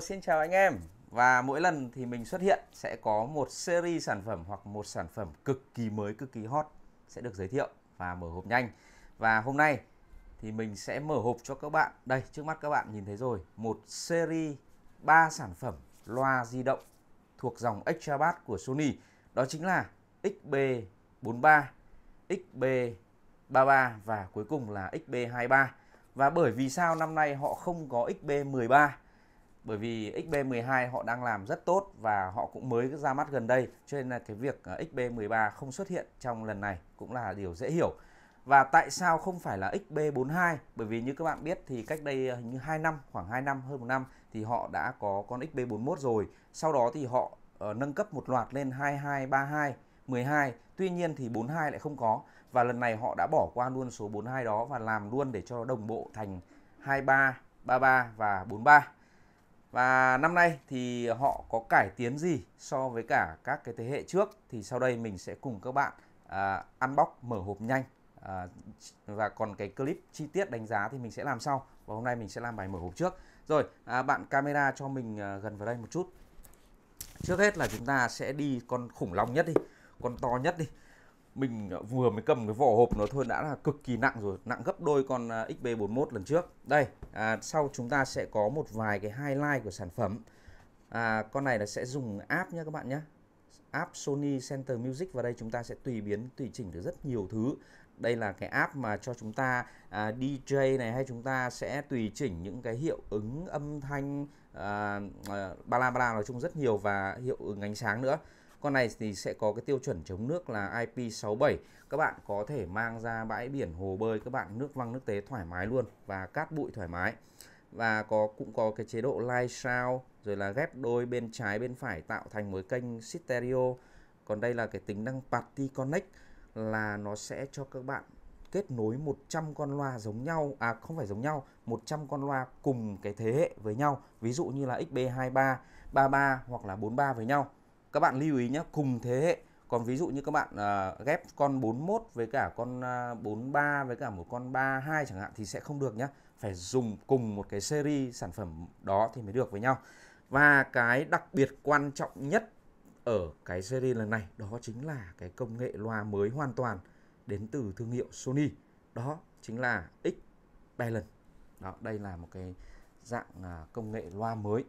xin chào anh em. Và mỗi lần thì mình xuất hiện sẽ có một series sản phẩm hoặc một sản phẩm cực kỳ mới, cực kỳ hot sẽ được giới thiệu và mở hộp nhanh. Và hôm nay thì mình sẽ mở hộp cho các bạn. Đây, trước mắt các bạn nhìn thấy rồi, một series 3 sản phẩm loa di động thuộc dòng extra bass của Sony. Đó chính là XB43, XB33 và cuối cùng là XB23. Và bởi vì sao năm nay họ không có XB13 bởi vì XB12 họ đang làm rất tốt và họ cũng mới ra mắt gần đây cho nên là cái việc ờ, XB13 không xuất hiện trong lần này cũng là điều dễ hiểu. Và tại sao không phải là XB42? Bởi vì như các bạn biết thì cách đây ờ, như 2 năm, khoảng 2 năm, hơn một năm thì họ đã có con XB41 rồi. Sau đó thì họ uh, nâng cấp một loạt lên 2232, 12. Tuy nhiên thì 42 lại không có và lần này họ đã bỏ qua luôn số 42 đó và làm luôn để cho đồng bộ thành 23, 33 và 43 và năm nay thì họ có cải tiến gì so với cả các cái thế hệ trước thì sau đây mình sẽ cùng các bạn à, unbox mở hộp nhanh à, và còn cái clip chi tiết đánh giá thì mình sẽ làm sau và hôm nay mình sẽ làm bài mở hộp trước. Rồi à, bạn camera cho mình à, gần vào đây một chút. Trước hết là chúng ta sẽ đi con khủng long nhất đi, con to nhất đi mình ờ, vừa mới cầm cái vỏ hộp nó thôi đã là cực kỳ nặng rồi nặng gấp đôi con ờ, XB41 lần trước đây à, sau chúng ta sẽ có một vài cái highlight của sản phẩm à, con này là sẽ dùng app nhé các bạn nhé app Sony Center Music vào đây chúng ta sẽ tùy biến tùy chỉnh được rất nhiều thứ đây là cái app mà cho chúng ta à, DJ này hay chúng ta sẽ tùy chỉnh những cái hiệu ứng âm thanh à, à, ba la ba la nói chung rất nhiều và hiệu ứng ánh sáng nữa con này thì sẽ có cái tiêu chuẩn chống nước là IP67. Các bạn có thể mang ra bãi biển hồ bơi các bạn nước văng nước tế thoải mái luôn và cát bụi thoải mái. Và có cũng có cái chế độ live sound rồi là ghép đôi bên trái bên phải tạo thành một kênh stereo. Còn đây là cái tính năng Party Connect là nó sẽ cho các bạn kết nối 100 con loa giống nhau à không phải giống nhau 100 con loa cùng cái thế hệ với nhau ví dụ như là XB23 33 hoặc là 43 với nhau các bạn lưu ý nhé cùng thế hệ còn ví dụ như các bạn uh, ghép con 41 với cả con uh, à, 43 với cả một con 32 chẳng hạn thì sẽ không được nhé phải dùng cùng một cái series sản phẩm đó thì mới được với nhau và cái đặc biệt quan trọng nhất ở cái series lần này đó chính là cái công nghệ loa mới hoàn toàn đến từ thương hiệu Sony đó chính là X Balance đó đây là một cái dạng à, công nghệ loa mới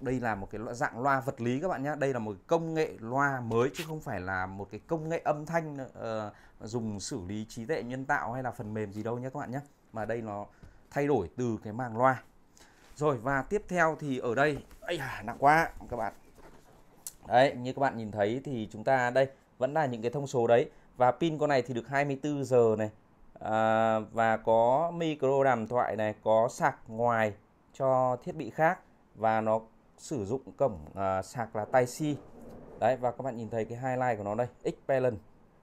đây là một cái loại dạng loa vật lý các bạn nhé đây là một công nghệ loa mới chứ không phải là một cái công nghệ âm thanh uh, dùng xử lý trí tuệ nhân tạo hay là phần mềm gì đâu nhé các bạn nhé mà đây nó thay đổi từ cái màng loa rồi và tiếp theo thì ở đây ấy à, nặng quá các bạn đấy như các bạn nhìn thấy thì chúng ta đây vẫn là những cái thông số đấy và pin con này thì được 24 giờ này à, và có micro đàm thoại này có sạc ngoài cho thiết bị khác và nó sử dụng cổng à, sạc là tai c đấy và các bạn nhìn thấy cái highlight của nó đây x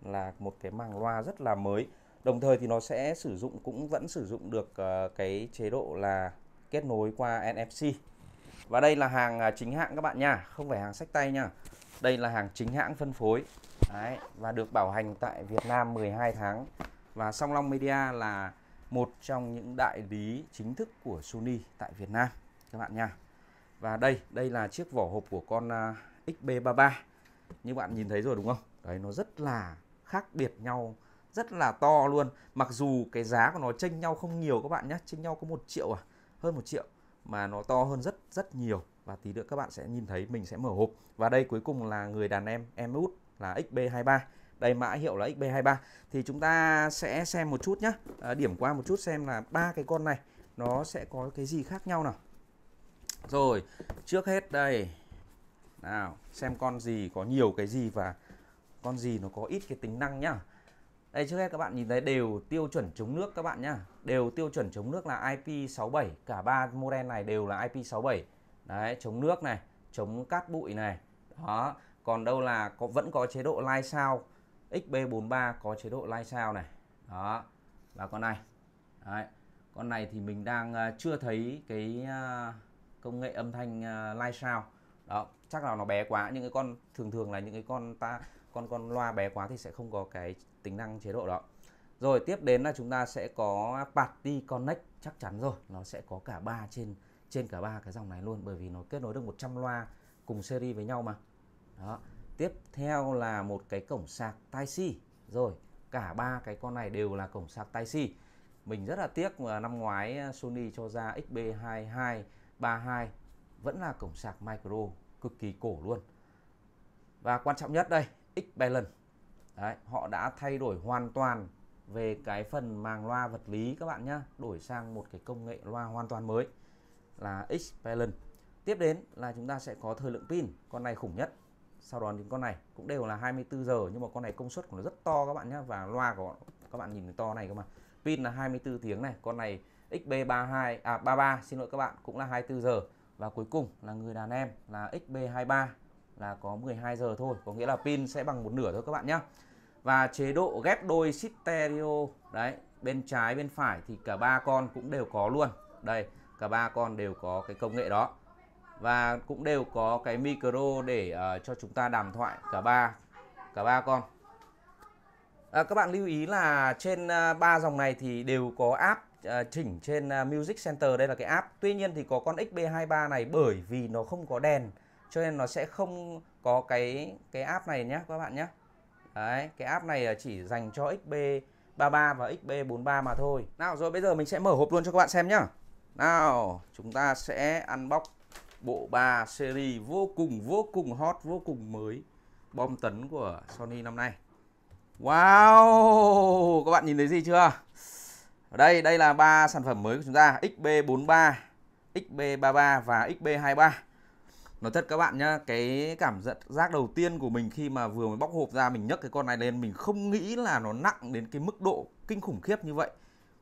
là một cái màng loa rất là mới đồng thời thì nó sẽ sử dụng cũng vẫn sử dụng được uh, cái chế độ là kết nối qua NFC và đây là hàng à, chính hãng các bạn nha không phải hàng sách tay nha đây là hàng chính hãng phân phối Đấy, và được bảo hành tại Việt Nam 12 tháng và Song Long Media là một trong những đại lý chính thức của Sony tại Việt Nam các bạn nha và đây, đây là chiếc vỏ hộp của con à, XB33 Như bạn nhìn thấy rồi đúng không? Đấy, nó rất là khác biệt nhau Rất là to luôn Mặc dù cái giá của nó chênh nhau không nhiều các bạn nhé Chênh nhau có một triệu à Hơn một triệu Mà nó to hơn rất rất nhiều Và tí nữa các bạn sẽ nhìn thấy mình sẽ mở hộp Và đây cuối cùng là người đàn em, em út là XB23 đây mã hiệu là XB23 thì chúng ta sẽ xem một chút nhé à, điểm qua một chút xem là ba cái con này nó sẽ có cái gì khác nhau nào rồi, trước hết đây. Nào, xem con gì có nhiều cái gì và con gì nó có ít cái tính năng nhá. Đây trước hết các bạn nhìn thấy đều tiêu chuẩn chống nước các bạn nhá. Đều tiêu chuẩn chống nước là IP67, cả ba model này đều là IP67. Đấy, chống nước này, chống cát bụi này. Đó, còn đâu là có vẫn có chế độ live sao XB43 có chế độ live sao này. Đó, là con này. Đấy. Con này thì mình đang ờ, chưa thấy cái ờ, công nghệ âm thanh uh, live sound đó chắc là nó bé quá những cái con thường thường là những cái con ta con con loa bé quá thì sẽ không có cái tính năng chế độ đó rồi tiếp đến là chúng ta sẽ có Party Connect chắc chắn rồi nó sẽ có cả ba trên trên cả ba cái dòng này luôn bởi vì nó kết nối được 100 loa cùng series với nhau mà đó tiếp theo là một cái cổng sạc tai c rồi cả ba cái con này đều là cổng sạc tai c mình rất là tiếc mà năm ngoái à, Sony cho ra XB22 32 vẫn là cổng sạc micro cực kỳ cổ luôn và quan trọng nhất đây X-Balance Đấy, họ đã thay đổi hoàn toàn về cái phần màng loa vật lý các bạn nhá đổi sang một cái công nghệ loa hoàn toàn mới là X-Balance tiếp đến là chúng ta sẽ có thời lượng pin con này khủng nhất sau đó đến con này cũng đều là 24 giờ nhưng mà con này công suất của nó rất to các bạn nhé và loa của các bạn nhìn to này cơ mà pin là 24 tiếng này con này XB32 à 33 xin lỗi các bạn cũng là 24 giờ và cuối cùng là người đàn em là XB23 là có 12 giờ thôi có nghĩa là pin sẽ bằng một nửa thôi các bạn nhé và chế độ ghép đôi stereo đấy bên trái bên phải thì cả ba con cũng đều có luôn đây cả ba con đều có cái công nghệ đó và cũng đều có cái micro để uh, cho chúng ta đàm thoại cả ba cả ba con à, các bạn lưu ý là trên ờ, ba uh, dòng này thì đều có app Ờ, chỉnh trên ờ, Music Center đây là cái app tuy nhiên thì có con XB23 này bởi vì nó không có đèn cho nên nó sẽ không có cái cái app này nhé các bạn nhé đấy cái app này ờ, chỉ dành cho XB33 và XB43 mà thôi nào rồi bây giờ mình sẽ mở hộp luôn cho các bạn xem nhá nào chúng ta sẽ unbox bộ ba series vô cùng vô cùng hot vô cùng mới bom tấn của Sony năm nay Wow các bạn nhìn thấy gì chưa ở đây đây là ba sản phẩm mới của chúng ta XB43 XB33 và XB23 nói thật các bạn nhá cái cảm giác đầu tiên của mình khi mà vừa mới bóc hộp ra mình nhấc cái con này lên mình không nghĩ là nó nặng đến cái mức độ kinh khủng khiếp như vậy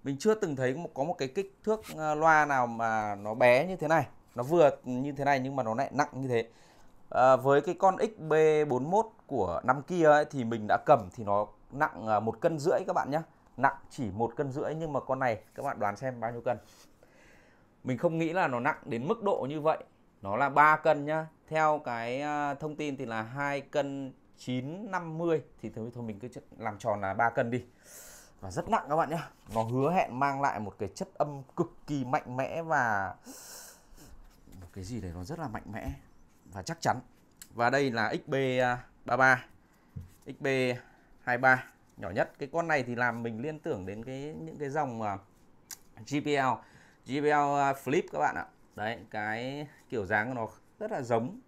mình chưa từng thấy có một cái kích thước ờ, loa nào mà nó bé như thế này nó vừa như thế này nhưng mà nó lại nặng như thế à, với cái con XB41 của năm kia ấy, thì mình đã cầm thì nó nặng ờ, một cân rưỡi các bạn nhé nặng chỉ một cân rưỡi nhưng mà con này các bạn đoán xem bao nhiêu cân mình không nghĩ là nó nặng đến mức độ như vậy nó là 3 cân nhá theo cái à, thông tin thì là hai cân 950 thì thôi thôi mình cứ làm tròn là 3 cân đi và rất nặng các bạn nhé nó hứa hẹn mang lại một cái chất âm cực kỳ mạnh mẽ và một cái gì đấy nó rất là mạnh mẽ và chắc chắn và đây là XB33 XB23 nhỏ nhất cái con này thì làm mình liên tưởng đến cái những cái dòng uh, à, GPL GPL à, Flip các bạn ạ đấy cái kiểu dáng của nó rất là giống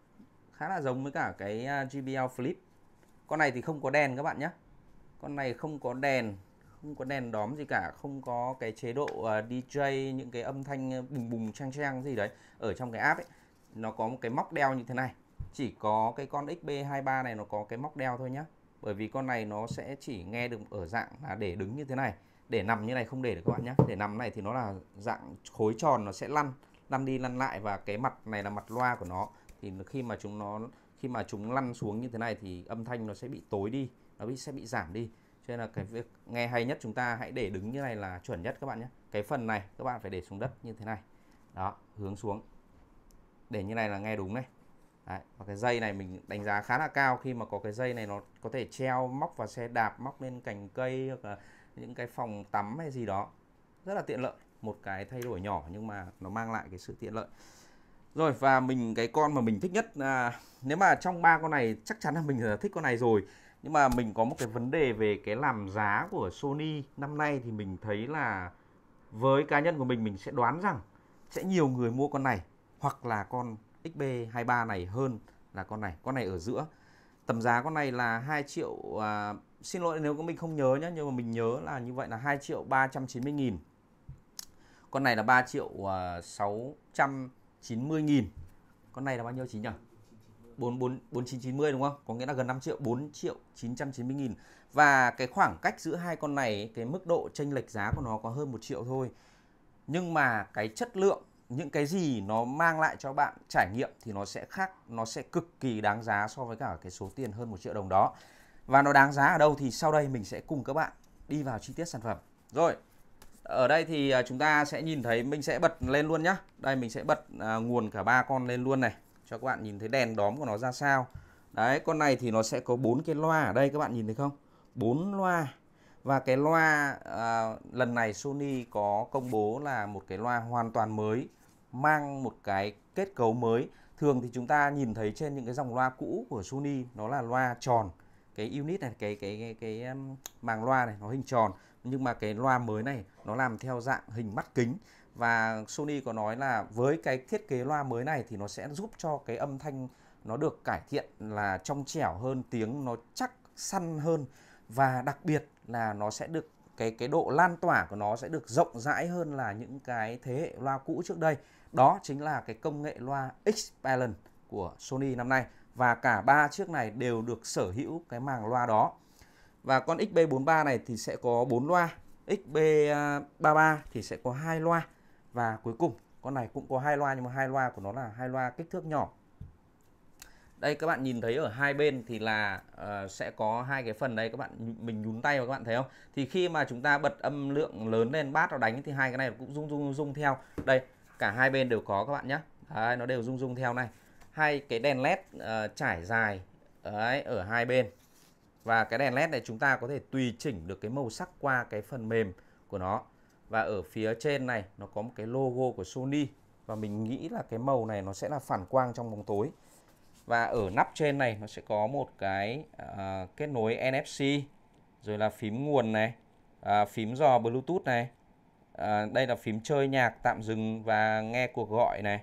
khá là giống với cả cái à, GPL Flip con này thì không có đèn các bạn nhé con này không có đèn không có đèn đóm gì cả không có cái chế độ DJ những cái âm thanh bùng bùng trang trang gì đấy ở trong cái app ấy nó có một cái móc đeo như thế này chỉ có cái con XB23 này nó có cái móc đeo thôi nhé bởi vì con này nó sẽ chỉ nghe được ở dạng là để đứng như thế này để nằm như này không để được các bạn nhé để nằm này thì nó là dạng khối tròn nó sẽ lăn lăn đi lăn lại và cái mặt này là mặt loa của nó thì khi mà chúng nó khi mà chúng lăn xuống như thế này thì âm thanh nó sẽ bị tối đi nó bị sẽ bị giảm đi cho nên là cái việc nghe hay nhất chúng ta hãy để đứng như này là chuẩn nhất các bạn nhé cái phần này các bạn phải để xuống đất như thế này đó hướng xuống để như này là nghe đúng này Đấy, và cái dây này mình đánh giá khá là cao khi mà có cái dây này nó có thể treo móc vào xe đạp móc lên cành cây hoặc là những cái phòng tắm hay gì đó rất là tiện lợi một cái thay đổi nhỏ nhưng mà nó mang lại cái sự tiện lợi rồi và mình cái con mà mình thích nhất là nếu mà trong ba con này chắc chắn là mình là thích con này rồi nhưng mà mình có một cái vấn đề về cái làm giá của Sony năm nay thì mình thấy là với cá nhân của mình mình sẽ đoán rằng sẽ nhiều người mua con này hoặc là con XB23 này hơn là con này con này ở giữa tầm giá con này là 2 triệu à, xin lỗi nếu mình không nhớ nhé nhưng mà mình nhớ là như vậy là 2 triệu 390 nghìn con này là 3 triệu à, 690 nghìn con này là bao nhiêu chính nhỉ 44 4990 đúng không có nghĩa là gần 5 triệu 4 triệu 990 nghìn và cái khoảng cách giữa hai con này cái mức độ chênh lệch giá của nó có hơn 1 triệu thôi nhưng mà cái chất lượng những cái gì nó mang lại cho bạn trải nghiệm thì nó sẽ khác nó sẽ cực kỳ đáng giá so với cả cái số tiền hơn một triệu đồng đó và nó đáng giá ở đâu thì sau đây mình sẽ cùng các bạn đi vào chi tiết sản phẩm rồi ở đây thì à, chúng ta sẽ nhìn thấy mình sẽ bật lên luôn nhá đây mình sẽ bật à, nguồn cả ba con lên luôn này cho các bạn nhìn thấy đèn đóm của nó ra sao đấy con này thì nó sẽ có bốn cái loa ở đây các bạn nhìn thấy không bốn loa và cái loa à, lần này Sony có công bố là một cái loa hoàn toàn mới mang một cái kết cấu mới thường thì chúng ta nhìn thấy trên những cái dòng loa cũ của Sony nó là loa tròn cái unit này cái cái cái, cái, cái màng loa này nó hình tròn nhưng mà cái loa mới này nó làm theo dạng hình mắt kính và Sony có nói là với cái thiết kế loa mới này thì nó sẽ giúp cho cái âm thanh nó được cải thiện là trong trẻo hơn tiếng nó chắc săn hơn và đặc biệt là nó sẽ được cái cái độ lan tỏa của nó sẽ được rộng rãi hơn là những cái thế hệ loa cũ trước đây. Đó chính là cái công nghệ loa X-Balance của Sony năm nay và cả ba chiếc này đều được sở hữu cái màng loa đó. Và con XB43 này thì sẽ có 4 loa, XB33 thì sẽ có hai loa và cuối cùng con này cũng có hai loa nhưng mà hai loa của nó là hai loa kích thước nhỏ đây các bạn nhìn thấy ở hai bên thì là uh, sẽ có hai cái phần đây các bạn mình nhún tay vào các bạn thấy không thì khi mà chúng ta bật âm lượng lớn lên bát nó đánh thì hai cái này cũng rung rung rung theo đây cả hai bên đều có các bạn nhé đấy, nó đều rung rung theo này hai cái đèn led uh, ờ, trải dài đấy, ở hai bên và cái đèn led này chúng ta có thể tùy chỉnh được cái màu sắc qua cái phần mềm của nó và ở phía trên này nó có một cái logo của Sony và mình nghĩ là cái màu này nó sẽ là phản quang trong bóng tối và ở nắp trên này nó sẽ có một cái uh, kết nối NFC rồi là phím nguồn này uh, phím dò Bluetooth này uh, đây là phím chơi nhạc tạm dừng và nghe cuộc gọi này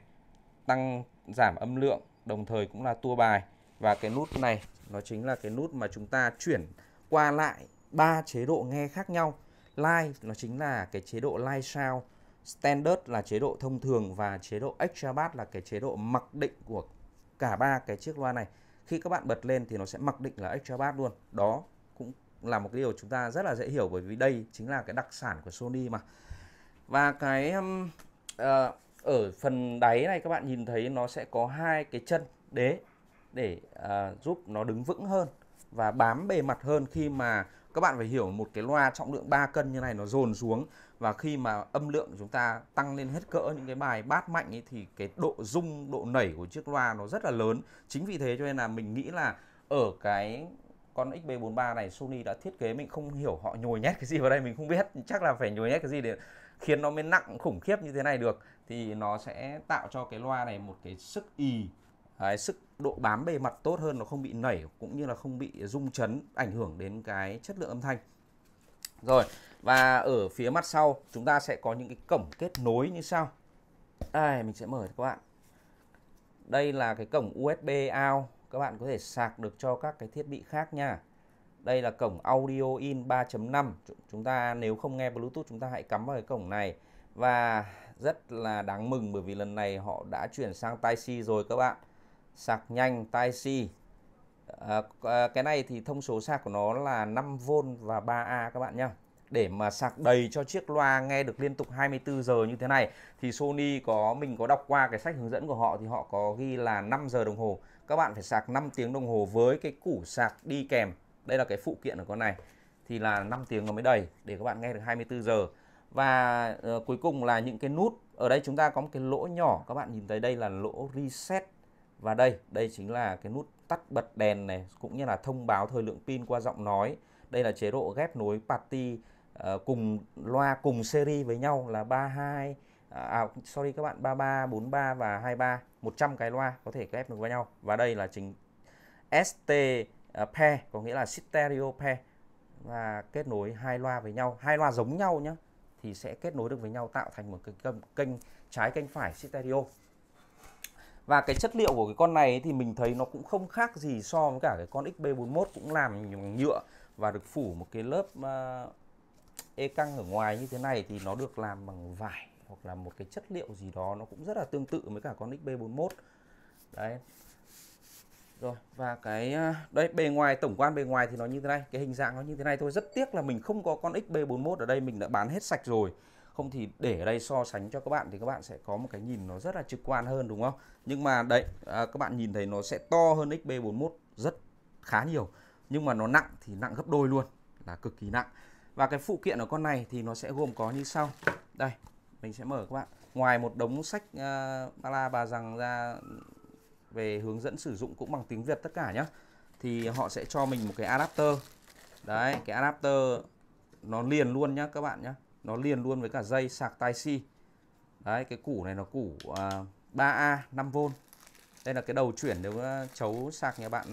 tăng giảm âm lượng đồng thời cũng là tua bài và cái nút này nó chính là cái nút mà chúng ta chuyển qua lại ba chế độ nghe khác nhau live nó chính là cái chế độ live sound standard là chế độ thông thường và chế độ extra bass là cái chế độ mặc định của cả ba cái chiếc loa này khi các bạn bật lên thì nó sẽ mặc định là extra bass luôn đó cũng là một cái điều chúng ta rất là dễ hiểu bởi vì đây chính là cái đặc sản của Sony mà và cái uh, ở phần đáy này các bạn nhìn thấy nó sẽ có hai cái chân đế để uh, giúp nó đứng vững hơn và bám bề mặt hơn khi mà các bạn phải hiểu một cái loa trọng lượng 3 cân như này nó dồn xuống và khi mà âm lượng chúng ta tăng lên hết cỡ những cái bài bát mạnh ấy thì cái độ rung độ nảy của chiếc loa nó rất là lớn chính vì thế cho nên là mình nghĩ là ở cái con XB43 này Sony đã thiết kế mình không hiểu họ nhồi nhét cái gì vào đây mình không biết chắc là phải nhồi nhét cái gì để khiến nó mới nặng khủng khiếp như thế này được thì nó sẽ tạo cho cái loa này một cái sức ì Đấy, sức độ bám bề mặt tốt hơn nó không bị nảy cũng như là không bị rung chấn ảnh hưởng đến cái chất lượng âm thanh rồi, và ở phía mặt sau chúng ta sẽ có những cái cổng kết nối như sau. Đây, mình sẽ mở cho các bạn. Đây là cái cổng USB out, các bạn có thể sạc được cho các cái thiết bị khác nha. Đây là cổng audio in 3.5. Chúng ta nếu không nghe Bluetooth chúng ta hãy cắm vào cái cổng này và rất là đáng mừng bởi vì lần này họ đã chuyển sang Type-C rồi các bạn. Sạc nhanh Type-C Ờ, ờ, cái này thì thông số sạc của nó là 5V và 3A các bạn nhé để mà sạc đầy cho chiếc loa nghe được liên tục 24 giờ như thế này thì Sony có mình có đọc qua cái sách hướng dẫn của họ thì họ có ghi là 5 giờ đồng hồ các bạn phải sạc 5 tiếng đồng hồ với cái củ sạc đi kèm đây là cái phụ kiện của con này thì là 5 tiếng nó mới đầy để các bạn nghe được 24 giờ và uh, cuối cùng là những cái nút ở đây chúng ta có một cái lỗ nhỏ các bạn nhìn thấy đây là lỗ reset và đây đây chính là cái nút tắt bật đèn này cũng như là thông báo thời lượng pin qua giọng nói. Đây là chế độ ghép nối party uh, cùng loa cùng seri với nhau là 32 à, à sorry các bạn 33, 43 và 23, 100 cái loa có thể ghép được với nhau. Và đây là chính ST uh, ờ, pair có nghĩa là stereo pair và kết nối hai loa với nhau, hai loa giống nhau nhé thì sẽ kết nối được với nhau tạo thành một cái kênh, kênh trái kênh phải stereo và cái chất liệu của cái con này thì mình thấy nó cũng không khác gì so với cả cái con XB41 cũng làm bằng nhựa và được phủ một cái lớp uh, ờ, ê e căng ở ngoài như thế này thì nó được làm bằng vải hoặc là một cái chất liệu gì đó nó cũng rất là tương tự với cả con XB41 đấy rồi và cái ờ, đây bề ngoài tổng quan bề ngoài thì nó như thế này cái hình dạng nó như thế này thôi rất tiếc là mình không có con XB41 ở đây mình đã bán hết sạch rồi không thì để ở đây so sánh cho các bạn thì các bạn sẽ có một cái nhìn nó rất là trực quan hơn đúng không nhưng mà đấy à, các bạn nhìn thấy nó sẽ to hơn XB41 rất khá nhiều nhưng mà nó nặng thì nặng gấp đôi luôn là cực kỳ nặng và cái phụ kiện ở con này thì nó sẽ gồm có như sau đây mình sẽ mở các bạn ngoài một đống sách uh, la bà rằng ra về hướng dẫn sử dụng cũng bằng tiếng Việt tất cả nhá thì họ sẽ cho mình một cái adapter đấy cái adapter nó liền luôn nhá các bạn nhá nó liền luôn với cả dây sạc tai si đấy cái củ này nó củ uh, 3A 5V đây là cái đầu chuyển nếu à, chấu sạc nhà bạn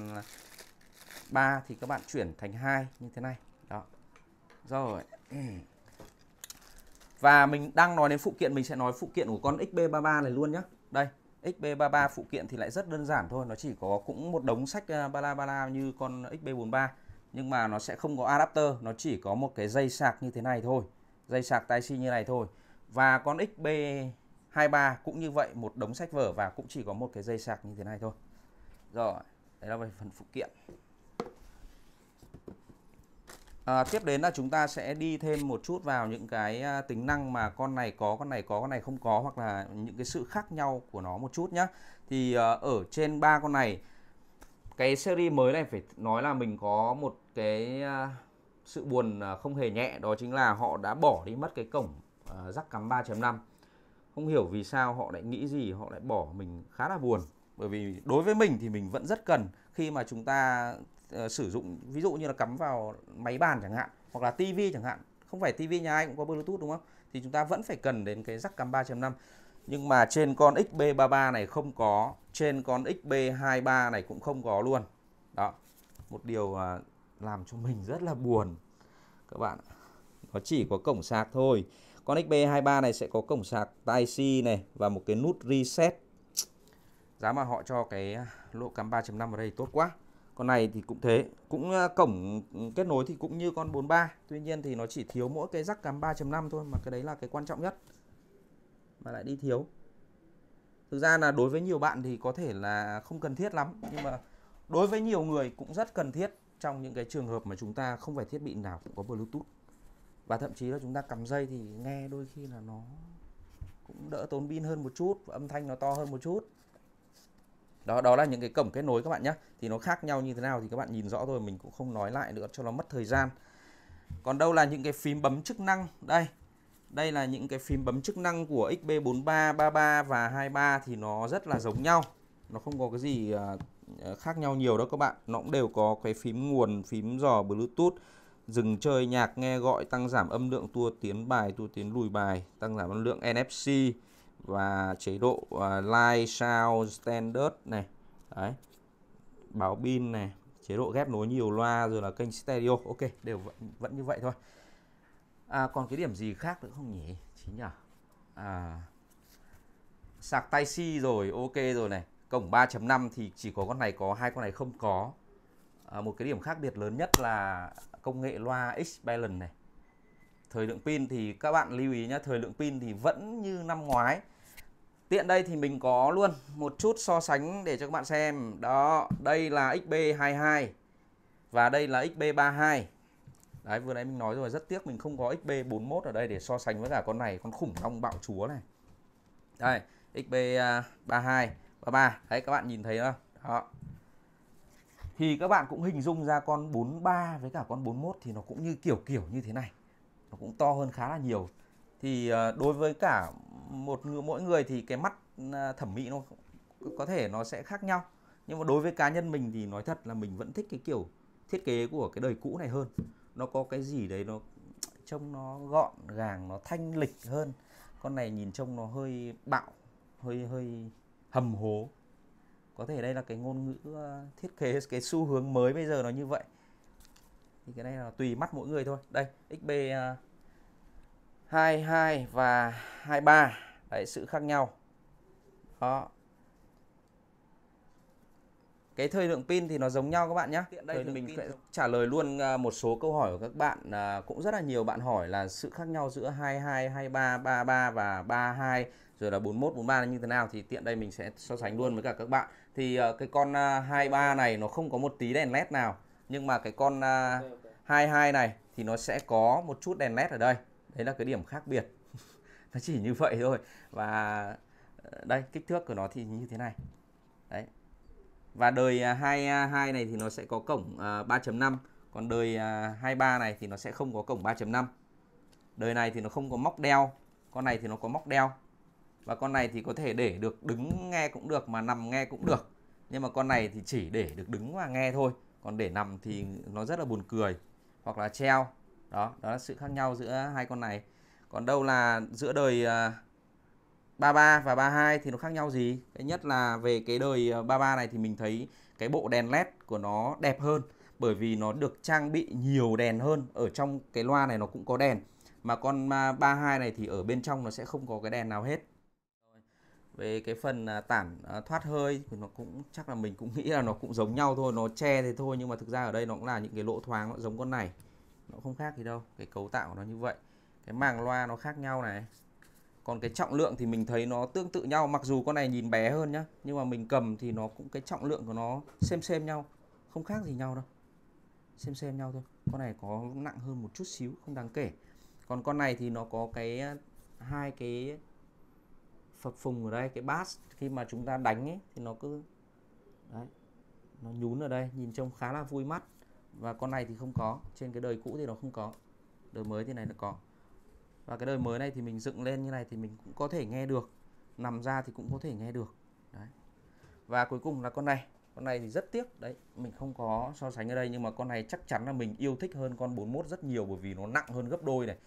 3 à, thì các bạn chuyển thành 2 như thế này đó rồi và mình đang nói đến phụ kiện mình sẽ nói phụ kiện của con XB33 này luôn nhé đây XB33 phụ kiện thì lại rất đơn giản thôi nó chỉ có cũng một đống sách à, ba la ba la như con XB43 nhưng mà nó sẽ không có adapter nó chỉ có một cái dây sạc như thế này thôi dây sạc tai xi như này thôi và con XB23 cũng như vậy một đống sách vở và cũng chỉ có một cái dây sạc như thế này thôi rồi đấy là về phần phụ kiện à, tiếp đến là chúng ta sẽ đi thêm một chút vào những cái à, tính năng mà con này có con này có con này không có hoặc là những cái sự khác nhau của nó một chút nhá thì à, ở trên ba con này cái series mới này phải nói là mình có một cái à, sự buồn à, không hề nhẹ đó chính là họ đã bỏ đi mất cái cổng à, rắc cắm 3.5 không hiểu vì sao họ lại nghĩ gì họ lại bỏ mình khá là buồn bởi vì đối với mình thì mình vẫn rất cần khi mà chúng ta ờ, sử dụng ví dụ như là cắm vào máy bàn chẳng hạn hoặc là tivi chẳng hạn không phải tivi nhà ai cũng có bluetooth đúng không thì chúng ta vẫn phải cần đến cái rắc cắm 3.5 nhưng mà trên con XB33 này không có trên con XB23 này cũng không có luôn đó một điều à, làm cho mình rất là buồn các bạn nó chỉ có cổng sạc thôi con XB23 này sẽ có cổng sạc Type-C này và một cái nút reset giá mà họ cho cái lỗ cắm 3.5 ở đây tốt quá con này thì cũng thế cũng à, cổng kết nối thì cũng như con 43 tuy nhiên thì nó chỉ thiếu mỗi cái rắc cắm 3.5 thôi mà cái đấy là cái quan trọng nhất mà lại đi thiếu thực ra là đối với nhiều bạn thì có thể là không cần thiết lắm nhưng mà đối với nhiều người cũng rất cần thiết trong những cái trường hợp mà chúng ta không phải thiết bị nào cũng có bluetooth và thậm chí là chúng ta cắm dây thì nghe đôi khi là nó cũng đỡ tốn pin hơn một chút và âm thanh nó to hơn một chút đó đó là những cái cổng kết nối các bạn nhé thì nó khác nhau như thế nào thì các bạn nhìn rõ rồi mình cũng không nói lại nữa cho nó mất thời gian còn đâu là những cái phím bấm chức năng đây đây là những cái phím bấm chức năng của xb 4333 và 23 thì nó rất là giống nhau nó không có cái gì à, Ờ, khác nhau nhiều đó các bạn nó cũng đều có cái phím nguồn phím dò Bluetooth dừng chơi nhạc nghe gọi tăng giảm âm lượng tua tiến bài tua tiến lùi bài tăng giảm âm lượng NFC và chế độ uh, live sound standard này đấy báo pin này chế độ ghép nối nhiều loa rồi là kênh stereo ok đều vẫn, vẫn như vậy thôi à, còn cái điểm gì khác nữa không nhỉ chính nhỉ à sạc tai si rồi ok rồi này cổng 3.5 thì chỉ có con này có hai con này không có à, một cái điểm khác biệt lớn nhất là công nghệ loa X balance này thời lượng pin thì các bạn lưu ý nhé thời lượng pin thì vẫn như năm ngoái tiện đây thì mình có luôn một chút so sánh để cho các bạn xem đó đây là XB22 và đây là XB32 đấy vừa nãy mình nói rồi rất tiếc mình không có XB41 ở đây để so sánh với cả con này con khủng long bạo chúa này đây XB32 à, ba ba đấy các bạn nhìn thấy không đó thì các bạn cũng hình dung ra con 43 với cả con 41 thì nó cũng như kiểu kiểu như thế này nó cũng to hơn khá là nhiều thì ờ, đối với cả một mỗi người thì cái mắt ờ, thẩm mỹ nó có thể nó sẽ khác nhau nhưng mà đối với cá nhân mình thì nói thật là mình vẫn thích cái kiểu thiết kế của cái đời cũ này hơn nó có cái gì đấy nó trông nó gọn gàng nó thanh lịch hơn con này nhìn trông nó hơi bạo hơi hơi hầm hố có thể đây là cái ngôn ngữ ờ, thiết kế cái xu hướng mới bây giờ nó như vậy thì cái này là tùy mắt mỗi người thôi đây xb 22 ờ, và 23 đấy sự khác nhau đó cái thời lượng pin thì nó giống nhau các bạn nhé. Hiện đây thời thì mình sẽ trả lời luôn ờ, một số câu hỏi của các bạn cũng rất là nhiều bạn hỏi là sự khác nhau giữa 22, 23, 33 và 32 rồi là 41 43 như thế nào thì tiện đây mình sẽ so sánh luôn với cả các bạn thì uh, cái con uh, à, 23 này nó không có một tí đèn led nào nhưng mà cái con uh, okay, okay. 22 này thì nó sẽ có một chút đèn led ở đây đấy là cái điểm khác biệt nó chỉ như vậy thôi và ờ, đây kích thước của nó thì như thế này đấy và đời 22 à, à, này thì nó sẽ có cổng 3.5 còn đời 23 này thì nó sẽ không có cổng 3.5 đời này thì nó không có móc đeo con này thì nó có móc đeo và con này thì có thể để được đứng nghe cũng được mà nằm nghe cũng được nhưng mà con này thì chỉ để được đứng và nghe thôi còn để nằm thì nó rất là buồn cười hoặc là treo đó đó là sự khác nhau giữa hai con này còn đâu là giữa đời 33 à, và 32 thì nó khác nhau gì cái nhất là về cái đời 33 à, này thì mình thấy cái bộ đèn led của nó đẹp hơn bởi vì nó được trang bị nhiều đèn hơn ở trong cái loa này nó cũng có đèn mà con 32 à, này thì ở bên trong nó sẽ không có cái đèn nào hết về cái phần à, tản à, thoát hơi thì nó cũng chắc là mình cũng nghĩ là nó cũng giống nhau thôi nó che thế thôi nhưng mà thực ra ở đây nó cũng là những cái lỗ thoáng nó giống con này nó không khác gì đâu cái cấu tạo của nó như vậy cái màng loa nó khác nhau này còn cái trọng lượng thì mình thấy nó tương tự nhau mặc dù con này nhìn bé hơn nhá nhưng mà mình cầm thì nó cũng cái trọng lượng của nó xem xem nhau không khác gì nhau đâu xem xem nhau thôi con này có nặng hơn một chút xíu không đáng kể còn con này thì nó có cái à, hai cái phập phùng ở đây cái bass khi mà chúng ta đánh ấy thì nó cứ đấy, nó nhún ở đây nhìn trông khá là vui mắt và con này thì không có trên cái đời cũ thì nó không có đời mới thì này nó có và cái đời mới này thì mình dựng lên như này thì mình cũng có thể nghe được nằm ra thì cũng có thể nghe được đấy và cuối cùng là con này con này thì rất tiếc đấy mình không có so sánh ở đây nhưng mà con này chắc chắn là mình yêu thích hơn con 41 rất nhiều bởi vì nó nặng hơn gấp đôi này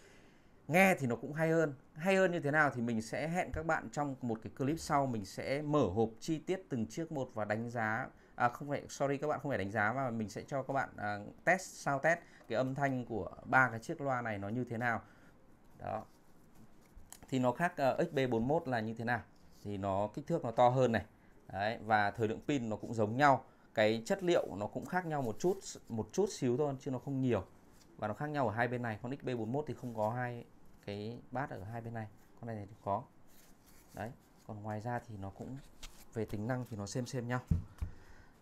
nghe thì nó cũng hay hơn hay hơn như thế nào thì mình sẽ hẹn các bạn trong một cái clip sau mình sẽ mở hộp chi tiết từng chiếc một và đánh giá à, không phải sorry các bạn không phải đánh giá mà mình sẽ cho các bạn à, test sao test cái âm thanh của ba cái chiếc loa này nó như thế nào đó thì nó khác uh, à, XB41 là như thế nào thì nó kích thước nó to hơn này Đấy, và thời lượng pin nó cũng giống nhau cái chất liệu nó cũng khác nhau một chút một chút xíu thôi chứ nó không nhiều và nó khác nhau ở hai bên này con XB41 thì không có hai cái bát ở hai bên này con này thì có đấy còn ngoài ra thì nó cũng về tính năng thì nó xem xem nhau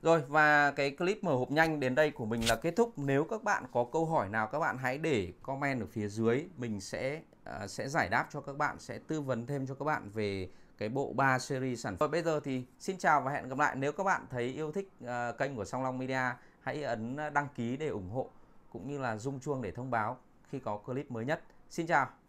rồi và cái clip mở hộp nhanh đến đây của mình là kết thúc nếu các bạn có câu hỏi nào các bạn hãy để comment ở phía dưới mình sẽ uh, sẽ giải đáp cho các bạn sẽ tư vấn thêm cho các bạn về cái bộ 3 series sản phẩm. Rồi bây giờ thì xin chào và hẹn gặp lại. Nếu các bạn thấy yêu thích uh, kênh của Song Long Media, hãy ấn đăng ký để ủng hộ cũng như là rung chuông để thông báo khi có clip mới nhất. Xin chào.